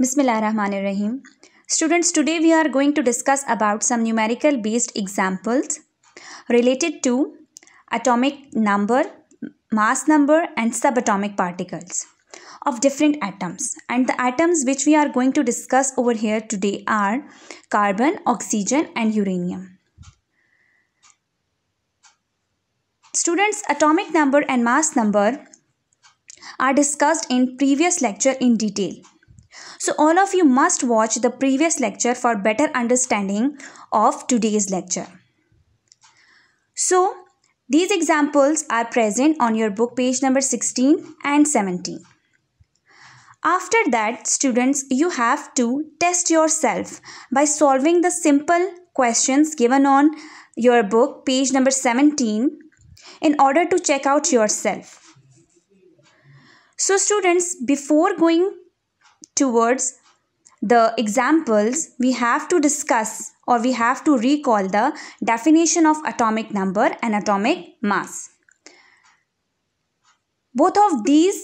Bismillahirrahmanirrahim. Students, today we are going to discuss about some numerical based examples related to atomic number, mass number and subatomic particles of different atoms. And the atoms which we are going to discuss over here today are carbon, oxygen and uranium. Students, atomic number and mass number are discussed in previous lecture in detail. So all of you must watch the previous lecture for better understanding of today's lecture. So these examples are present on your book page number 16 and 17. After that, students, you have to test yourself by solving the simple questions given on your book, page number 17, in order to check out yourself. So, students, before going towards the examples, we have to discuss or we have to recall the definition of atomic number and atomic mass. Both of these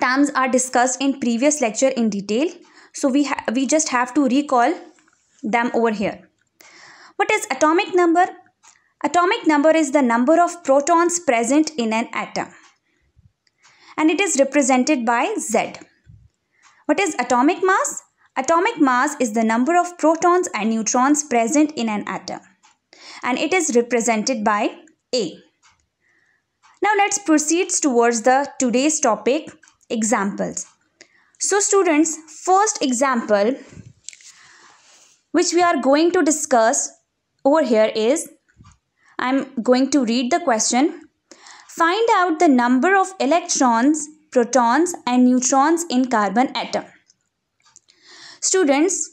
terms are discussed in previous lecture in detail. So we, we just have to recall them over here. What is atomic number? Atomic number is the number of protons present in an atom. And it is represented by Z. What is atomic mass? Atomic mass is the number of protons and neutrons present in an atom and it is represented by A. Now let's proceed towards the today's topic examples. So students first example which we are going to discuss over here is I'm going to read the question. Find out the number of electrons protons and neutrons in carbon atom. Students,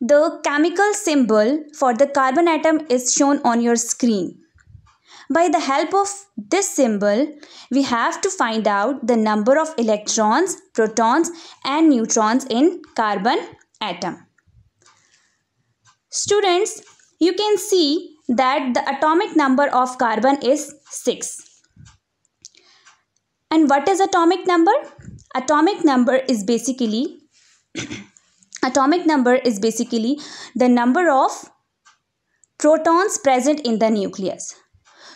the chemical symbol for the carbon atom is shown on your screen. By the help of this symbol, we have to find out the number of electrons, protons and neutrons in carbon atom. Students, you can see that the atomic number of carbon is 6. And what is atomic number? Atomic number is basically atomic number is basically the number of protons present in the nucleus.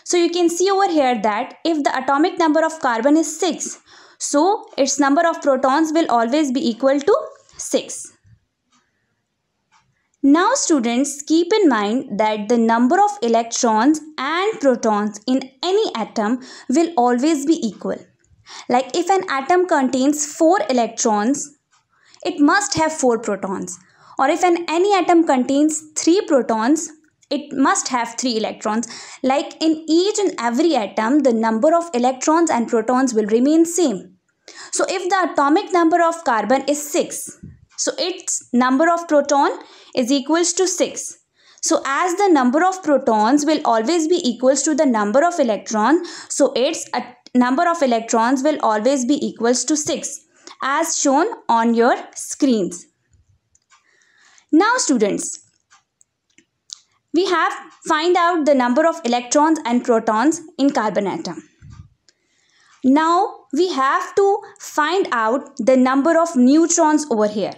So you can see over here that if the atomic number of carbon is 6, so its number of protons will always be equal to 6. Now students keep in mind that the number of electrons and protons in any atom will always be equal. Like if an atom contains 4 electrons, it must have 4 protons. Or if an any atom contains 3 protons, it must have 3 electrons. Like in each and every atom, the number of electrons and protons will remain same. So if the atomic number of carbon is 6, so its number of proton is equals to 6. So as the number of protons will always be equals to the number of electron, so its a number of electrons will always be equals to 6 as shown on your screens. Now students, we have find out the number of electrons and protons in carbon atom. Now we have to find out the number of neutrons over here.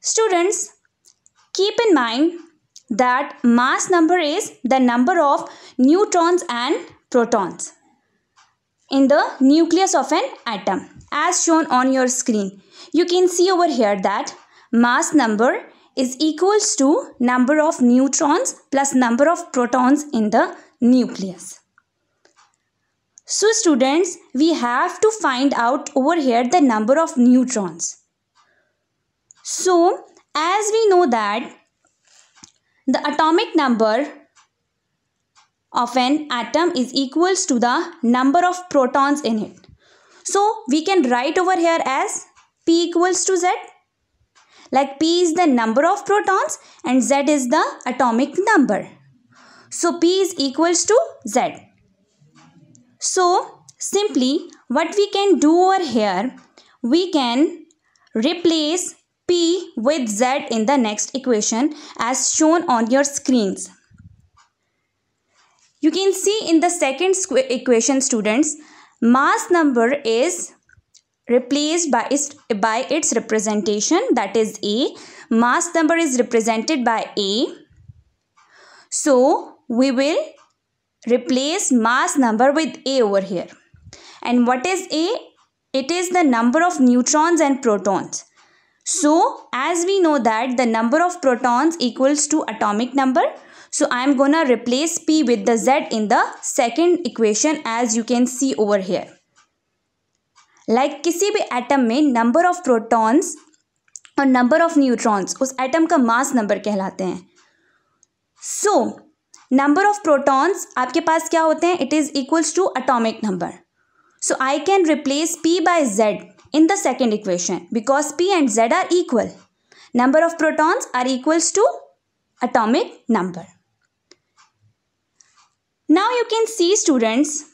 Students, keep in mind that mass number is the number of neutrons and protons in the nucleus of an atom as shown on your screen. You can see over here that mass number is equals to number of neutrons plus number of protons in the nucleus. So students, we have to find out over here the number of neutrons. So, as we know that the atomic number of an atom is equals to the number of protons in it. So we can write over here as P equals to Z. Like P is the number of protons and Z is the atomic number. So P is equals to Z. So simply what we can do over here, we can replace P with Z in the next equation as shown on your screens. You can see in the second equation students, mass number is replaced by its, by its representation that is A. Mass number is represented by A. So, we will replace mass number with A over here. And what is A? It is the number of neutrons and protons. So as we know that the number of protons equals to atomic number. So I am going to replace P with the Z in the second equation as you can see over here. like kisi bhi atom mein number of protons or number of neutrons us atom ka mass number kehlate hain so number of protons aapke paas kya hote hain it is equals to atomic number so i can replace p by z in the second equation because P and Z are equal. Number of protons are equals to atomic number. Now you can see students,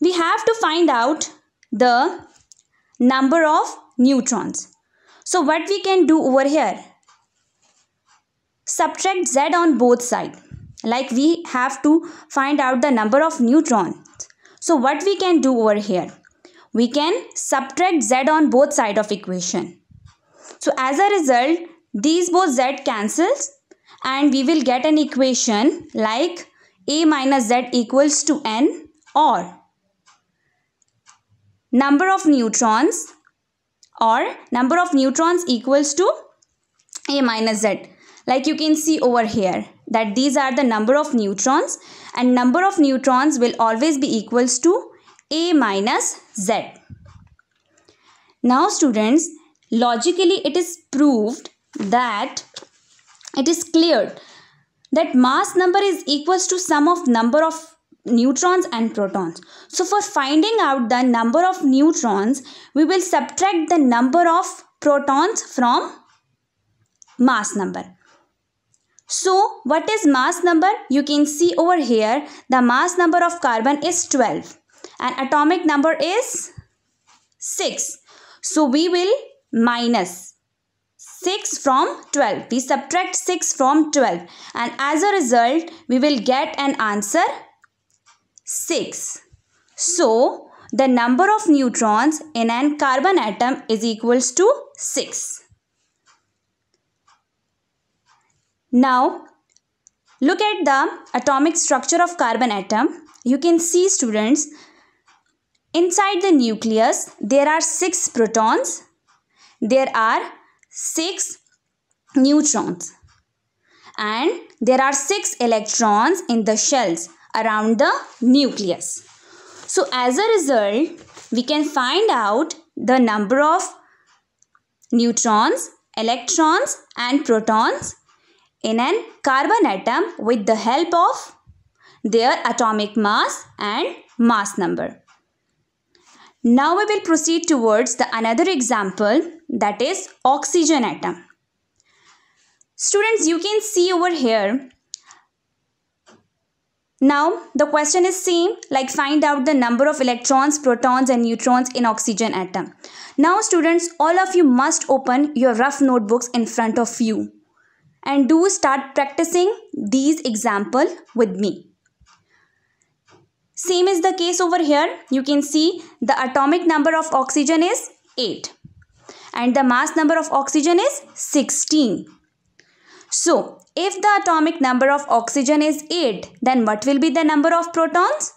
we have to find out the number of neutrons. So what we can do over here, subtract Z on both sides. Like we have to find out the number of neutrons. So what we can do over here, we can subtract z on both side of equation. So as a result, these both z cancels and we will get an equation like a minus z equals to n or number of neutrons or number of neutrons equals to a minus z. Like you can see over here that these are the number of neutrons and number of neutrons will always be equals to a minus z. Now students, logically it is proved that it is cleared that mass number is equals to sum of number of neutrons and protons. So for finding out the number of neutrons, we will subtract the number of protons from mass number. So what is mass number? You can see over here the mass number of carbon is 12 and atomic number is 6. So we will minus 6 from 12. We subtract 6 from 12 and as a result we will get an answer 6. So the number of neutrons in an carbon atom is equals to 6. Now look at the atomic structure of carbon atom. You can see students Inside the nucleus, there are 6 protons. There are 6 neutrons. And there are 6 electrons in the shells around the nucleus. So as a result, we can find out the number of neutrons, electrons and protons in an carbon atom with the help of their atomic mass and mass number. Now we will proceed towards the another example that is oxygen atom. Students, you can see over here. Now, the question is same like find out the number of electrons, protons and neutrons in oxygen atom. Now students, all of you must open your rough notebooks in front of you and do start practicing these example with me. Same is the case over here. You can see the atomic number of oxygen is 8 and the mass number of oxygen is 16. So, if the atomic number of oxygen is 8, then what will be the number of protons?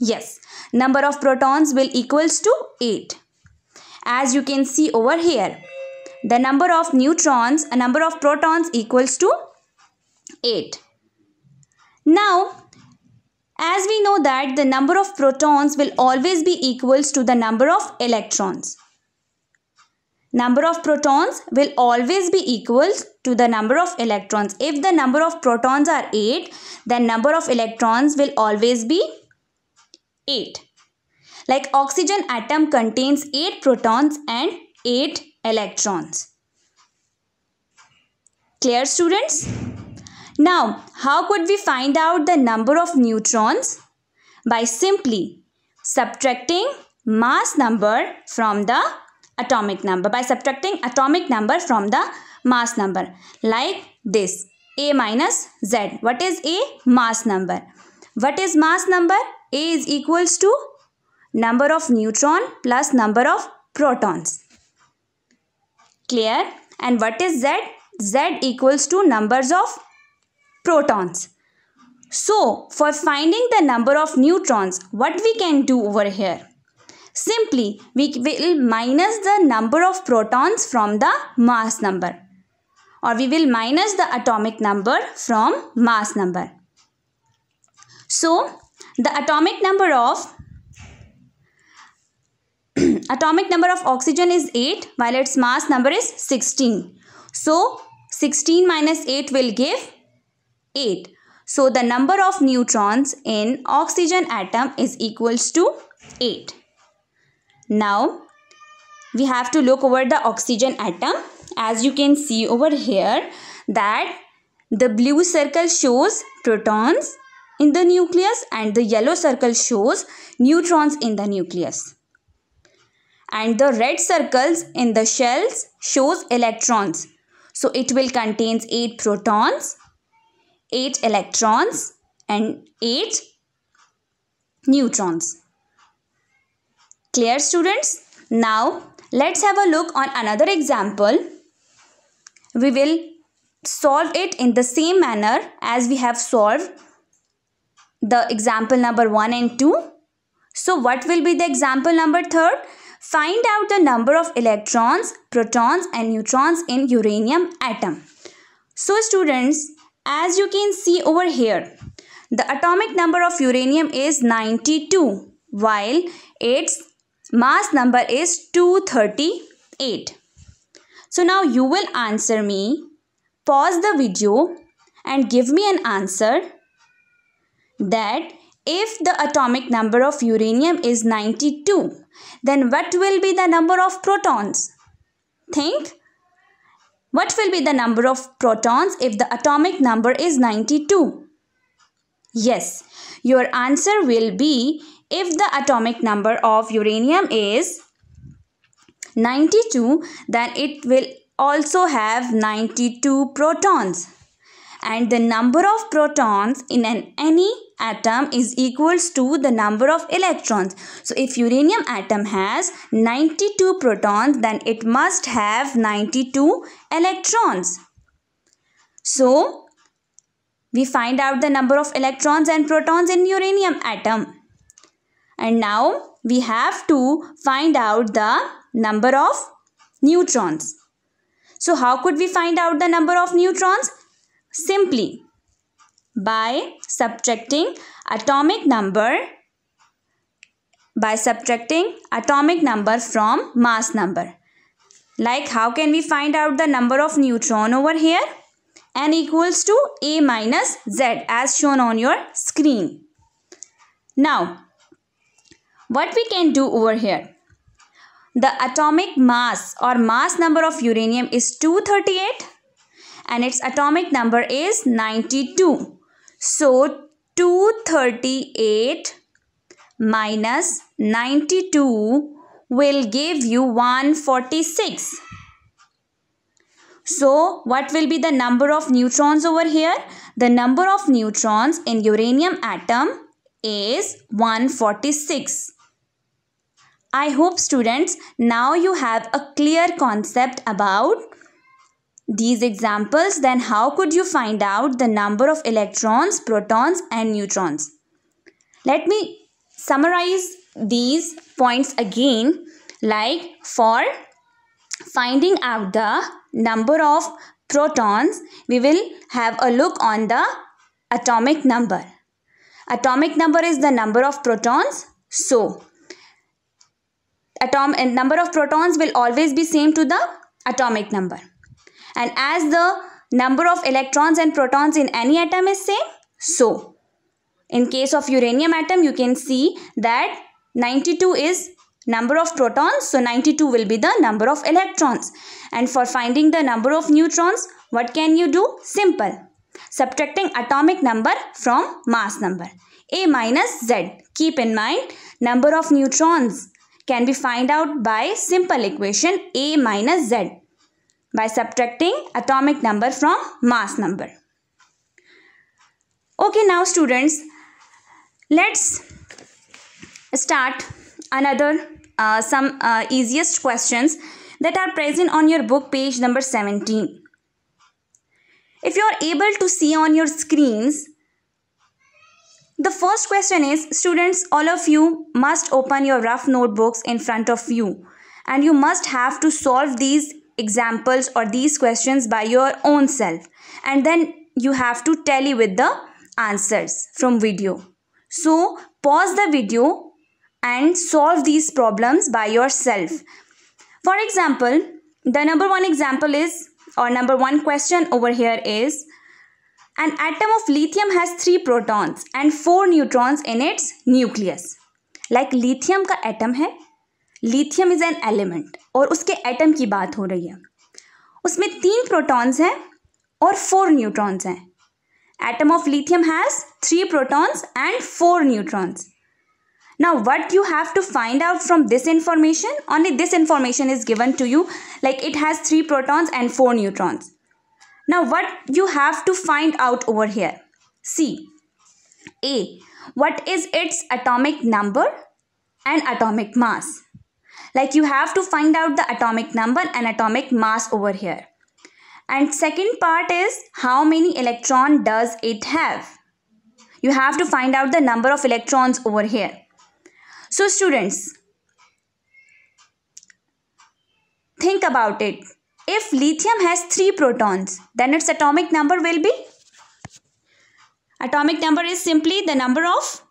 Yes, number of protons will equals to 8. As you can see over here, the number of neutrons, a number of protons equals to 8. Now, as we know that the number of protons will always be equals to the number of electrons. Number of protons will always be equals to the number of electrons. If the number of protons are 8, then number of electrons will always be 8. Like oxygen atom contains 8 protons and 8 electrons. Clear students? Now, how could we find out the number of neutrons? By simply subtracting mass number from the atomic number. By subtracting atomic number from the mass number. Like this. A minus Z. What is A? Mass number. What is mass number? A is equals to number of neutron plus number of protons. Clear? And what is Z? Z equals to numbers of protons. So, for finding the number of neutrons, what we can do over here? Simply, we will minus the number of protons from the mass number. Or we will minus the atomic number from mass number. So, the atomic number of atomic number of oxygen is 8 while its mass number is 16. So, 16 minus 8 will give 8. So the number of neutrons in oxygen atom is equals to 8. Now we have to look over the oxygen atom. As you can see over here that the blue circle shows protons in the nucleus and the yellow circle shows neutrons in the nucleus. And the red circles in the shells shows electrons. So it will contains 8 protons 8 electrons and 8 neutrons. Clear students? Now let's have a look on another example. We will solve it in the same manner as we have solved the example number 1 and 2. So what will be the example number 3? Find out the number of electrons, protons and neutrons in uranium atom. So students, as you can see over here, the atomic number of uranium is 92 while its mass number is 238. So now you will answer me. Pause the video and give me an answer that if the atomic number of uranium is 92, then what will be the number of protons? Think what will be the number of protons if the atomic number is 92? Yes, your answer will be if the atomic number of uranium is 92 then it will also have 92 protons and the number of protons in an any atom is equals to the number of electrons. So if uranium atom has 92 protons then it must have 92 electrons. So we find out the number of electrons and protons in uranium atom. And now we have to find out the number of neutrons. So how could we find out the number of neutrons? Simply by subtracting atomic number by subtracting atomic number from mass number. Like how can we find out the number of neutron over here? N equals to A minus Z as shown on your screen. Now, what we can do over here? The atomic mass or mass number of uranium is 238 and its atomic number is 92. So 238 minus 92 will give you 146. So, what will be the number of neutrons over here? The number of neutrons in uranium atom is 146. I hope students, now you have a clear concept about these examples then how could you find out the number of electrons, protons and neutrons. Let me summarize these points again like for finding out the number of protons we will have a look on the atomic number. Atomic number is the number of protons so atom number of protons will always be same to the atomic number and as the number of electrons and protons in any atom is same so in case of uranium atom you can see that 92 is number of protons so 92 will be the number of electrons and for finding the number of neutrons what can you do simple subtracting atomic number from mass number a minus z keep in mind number of neutrons can be find out by simple equation a minus z by subtracting atomic number from mass number. Okay, now students, let's start another uh, some uh, easiest questions that are present on your book page number 17. If you are able to see on your screens, the first question is students, all of you must open your rough notebooks in front of you and you must have to solve these examples or these questions by your own self and then you have to tally with the answers from video. So pause the video and solve these problems by yourself. For example, the number one example is or number one question over here is an atom of lithium has three protons and four neutrons in its nucleus. Like lithium ka atom hai. Lithium is an element. और उसके atom की बात हो रही है उसमें तीन protons हैं और फोर न्यूट्रॉन्स हैं atom of lithium has three protons and four neutrons now what you have to find out from this information only this information is given to you like it has three protons and four neutrons now what you have to find out over here c a what is its atomic number and atomic mass Like you have to find out the atomic number and atomic mass over here. And second part is how many electron does it have? You have to find out the number of electrons over here. So students, think about it. If lithium has 3 protons, then its atomic number will be? Atomic number is simply the number of?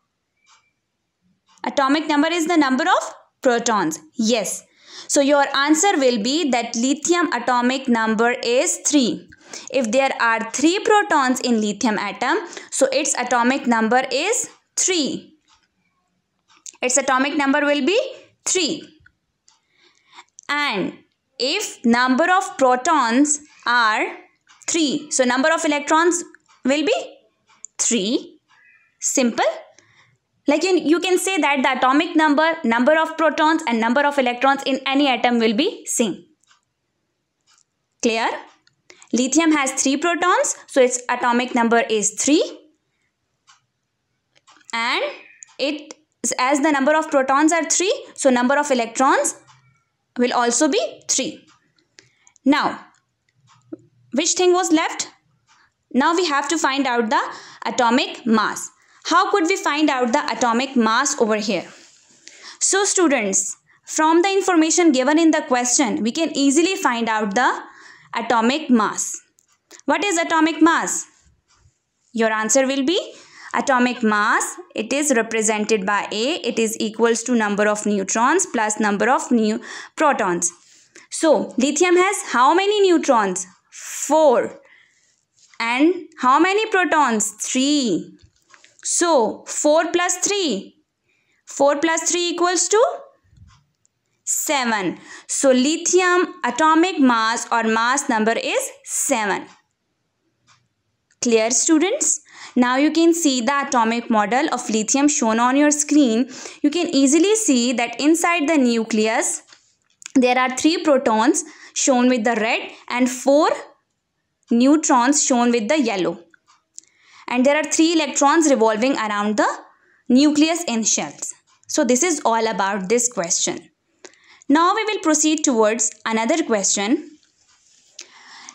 Atomic number is the number of protons. Yes. So your answer will be that lithium atomic number is 3. If there are 3 protons in lithium atom, so its atomic number is 3. Its atomic number will be 3. And if number of protons are 3, so number of electrons will be 3. Simple like in, you can say that the atomic number, number of protons and number of electrons in any atom will be same. Clear? Lithium has 3 protons, so its atomic number is 3. And it as the number of protons are 3, so number of electrons will also be 3. Now, which thing was left? Now we have to find out the atomic mass. How could we find out the atomic mass over here? So students, from the information given in the question, we can easily find out the atomic mass. What is atomic mass? Your answer will be atomic mass. It is represented by A. It is equals to number of neutrons plus number of new protons. So, lithium has how many neutrons? 4. And how many protons? 3. So 4 plus 3. 4 plus 3 equals to 7. So lithium atomic mass or mass number is 7. Clear students? Now you can see the atomic model of lithium shown on your screen. You can easily see that inside the nucleus, there are 3 protons shown with the red and 4 neutrons shown with the yellow and there are three electrons revolving around the nucleus in shells. So this is all about this question. Now we will proceed towards another question.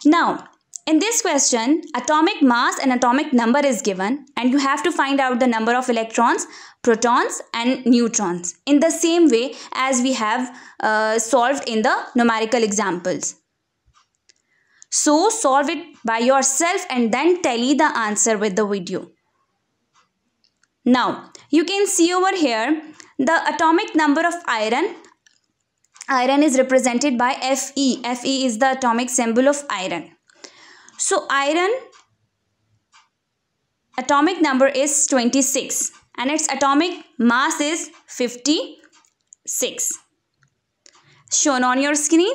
Now, in this question, atomic mass and atomic number is given and you have to find out the number of electrons, protons and neutrons in the same way as we have uh, solved in the numerical examples. So solve it by yourself and then tally the answer with the video. Now you can see over here the atomic number of iron. Iron is represented by Fe. Fe is the atomic symbol of iron. So iron atomic number is 26 and its atomic mass is 56 shown on your screen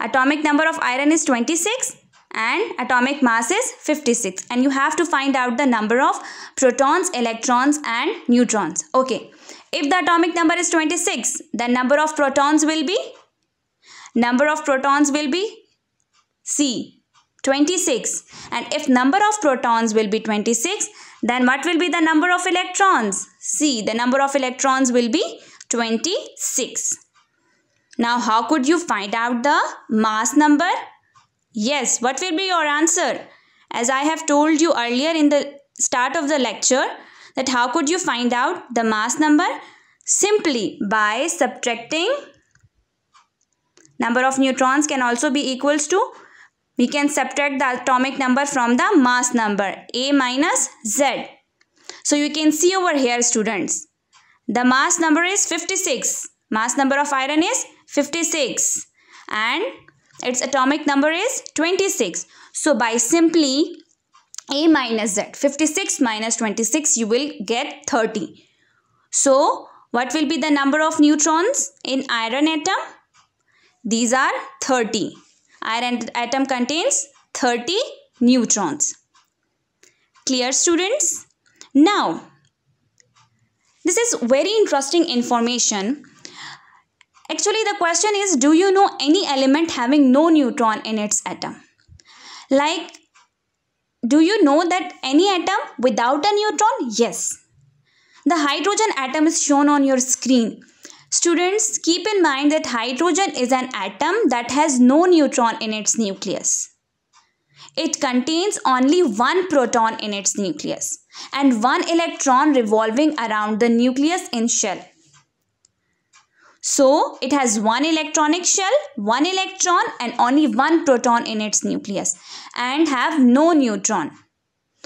Atomic number of iron is 26 and atomic mass is 56 and you have to find out the number of protons, electrons and neutrons. Okay, if the atomic number is 26, the number of protons will be? Number of protons will be C, 26 and if number of protons will be 26, then what will be the number of electrons? C, the number of electrons will be 26. Now how could you find out the mass number? Yes, what will be your answer? As I have told you earlier in the start of the lecture that how could you find out the mass number? Simply by subtracting number of neutrons can also be equals to we can subtract the atomic number from the mass number a minus z. So you can see over here students. The mass number is 56. Mass number of iron is 56 and its atomic number is 26. So by simply A minus Z, 56 minus 26, you will get 30. So what will be the number of neutrons in iron atom? These are 30. Iron atom contains 30 neutrons. Clear students? Now, this is very interesting information Actually, the question is do you know any element having no neutron in its atom? Like, do you know that any atom without a neutron? Yes. The hydrogen atom is shown on your screen. Students, keep in mind that hydrogen is an atom that has no neutron in its nucleus. It contains only one proton in its nucleus and one electron revolving around the nucleus in shell. So it has one electronic shell, one electron and only one proton in its nucleus and have no neutron.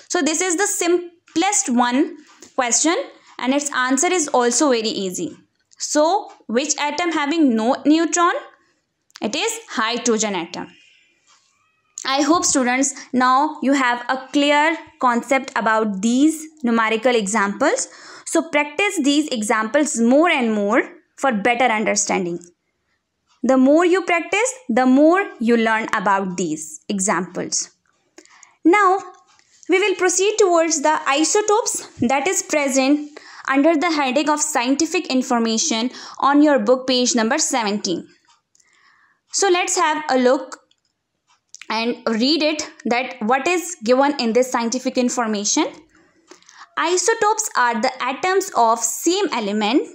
So this is the simplest one question and its answer is also very easy. So which atom having no neutron? It is hydrogen atom. I hope students now you have a clear concept about these numerical examples. So practice these examples more and more for better understanding. The more you practice, the more you learn about these examples. Now, we will proceed towards the isotopes that is present under the heading of scientific information on your book page number 17. So let's have a look and read it that what is given in this scientific information. Isotopes are the atoms of same element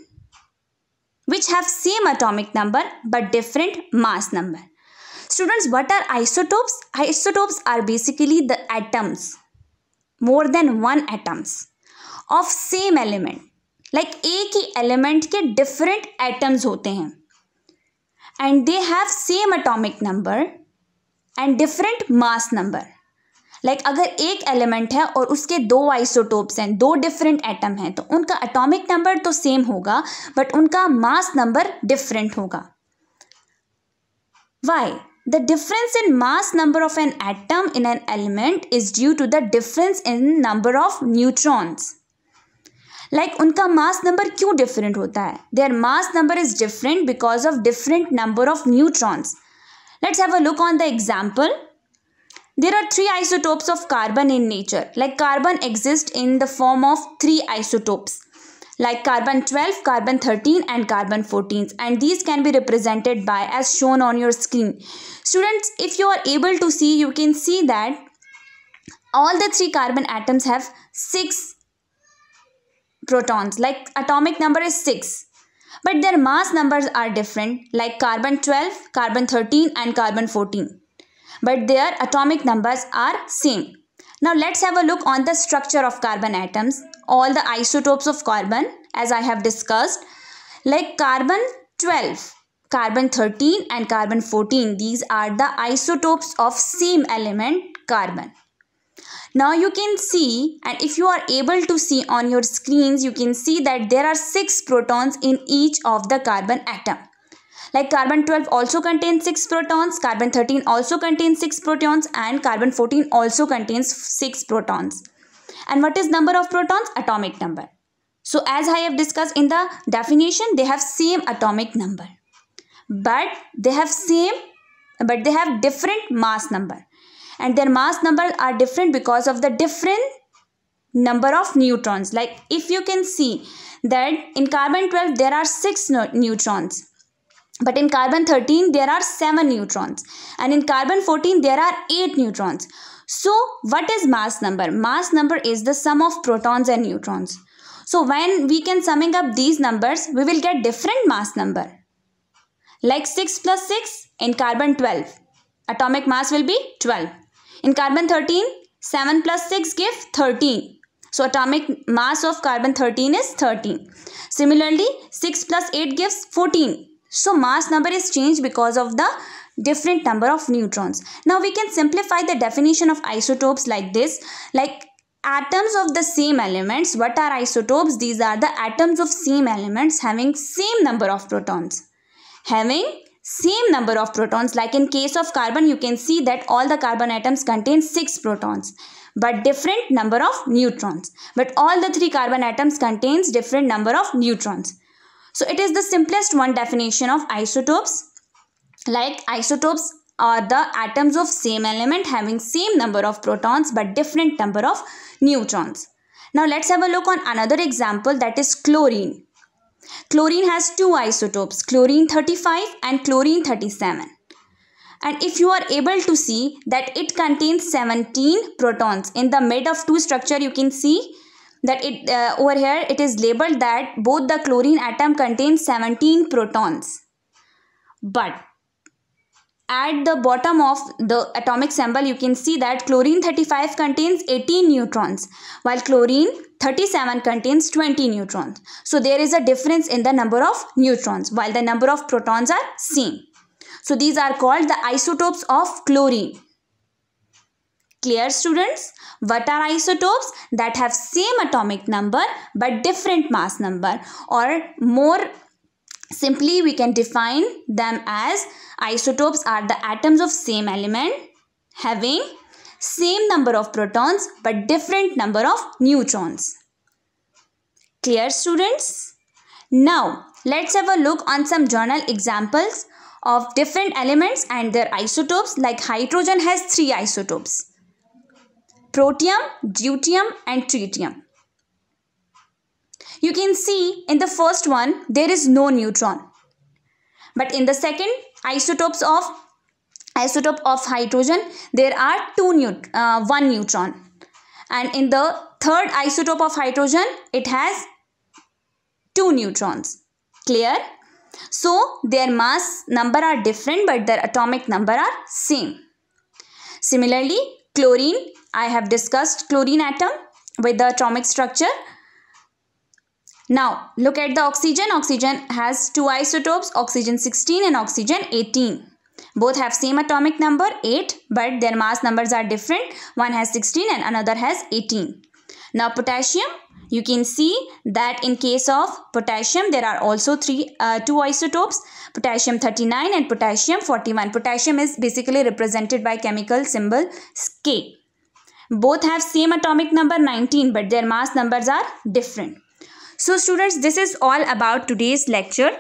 which have same atomic number but different mass number. Students, what are isotopes? Isotopes are basically the atoms, more than one atoms of same element. Like a ki element ke different atoms hote hain and they have same atomic number and different mass number. Like like अगर एक element है और उसके दो isotopes हैं दो different atom हैं तो उनका एटॉमिक नंबर तो सेम होगा बट उनका मास नंबर डिफरेंट होगा why the difference in mass number of an atom in an element is due to the difference in number of neutrons like उनका mass number क्यों different होता है their mass number is different because of different number of neutrons let's have a look on the example There are three isotopes of carbon in nature. Like carbon exists in the form of three isotopes like carbon 12, carbon 13 and carbon 14 and these can be represented by as shown on your screen. Students, if you are able to see, you can see that all the three carbon atoms have 6 protons like atomic number is 6 but their mass numbers are different like carbon 12, carbon 13 and carbon 14 but their atomic numbers are same. Now let's have a look on the structure of carbon atoms. All the isotopes of carbon as I have discussed like carbon 12, carbon 13 and carbon 14. These are the isotopes of same element carbon. Now you can see and if you are able to see on your screens you can see that there are 6 protons in each of the carbon atom. Like carbon 12 also contains 6 protons, carbon 13 also contains 6 protons and carbon 14 also contains 6 protons. And what is number of protons? Atomic number. So as I have discussed in the definition, they have same atomic number. But they have same, but they have different mass number. And their mass numbers are different because of the different number of neutrons. Like if you can see that in carbon 12 there are 6 neutrons but in carbon 13, there are 7 neutrons. And in carbon 14, there are 8 neutrons. So, what is mass number? Mass number is the sum of protons and neutrons. So, when we can summing up these numbers, we will get different mass number. Like 6 plus 6 in carbon 12. Atomic mass will be 12. In carbon 13, 7 plus 6 give 13. So atomic mass of carbon 13 is 13. Similarly, 6 plus 8 gives 14. So mass number is changed because of the different number of neutrons. Now we can simplify the definition of isotopes like this. Like atoms of the same elements. What are isotopes? These are the atoms of same elements having same number of protons. Having same number of protons like in case of carbon you can see that all the carbon atoms contain 6 protons but different number of neutrons but all the three carbon atoms contains different number of neutrons so it is the simplest one definition of isotopes. Like isotopes are the atoms of same element having same number of protons but different number of neutrons. Now let's have a look on another example that is chlorine. Chlorine has two isotopes, chlorine 35 and chlorine 37. And if you are able to see that it contains 17 protons. In the mid of two structure you can see that it uh, over here it is labeled that both the chlorine atom contains 17 protons but at the bottom of the atomic symbol you can see that chlorine 35 contains 18 neutrons while chlorine 37 contains 20 neutrons so there is a difference in the number of neutrons while the number of protons are same so these are called the isotopes of chlorine Clear students? What are isotopes that have same atomic number but different mass number or more simply we can define them as isotopes are the atoms of same element having same number of protons but different number of neutrons. Clear students? Now let's have a look on some journal examples of different elements and their isotopes like hydrogen has three isotopes protium, deuterium and tritium. You can see in the first one there is no neutron. But in the second isotopes of isotope of hydrogen there are two neut uh, one neutron and in the third isotope of hydrogen it has two neutrons. Clear? So their mass number are different but their atomic number are same. Similarly Chlorine, I have discussed chlorine atom with the atomic structure. Now, look at the oxygen. Oxygen has two isotopes, oxygen 16 and oxygen 18. Both have same atomic number 8 but their mass numbers are different. One has 16 and another has 18. Now, potassium you can see that in case of potassium, there are also three, uh, two isotopes, potassium 39 and potassium 41. Potassium is basically represented by chemical symbol K. Both have same atomic number 19, but their mass numbers are different. So students, this is all about today's lecture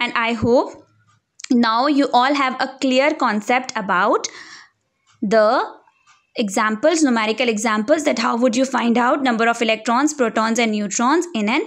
and I hope now you all have a clear concept about the examples, numerical examples that how would you find out number of electrons, protons and neutrons in an